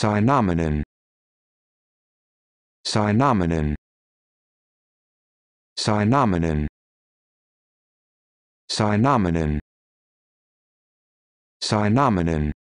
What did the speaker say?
Synonym. Synonym. Synonym. Synonym. Synonym.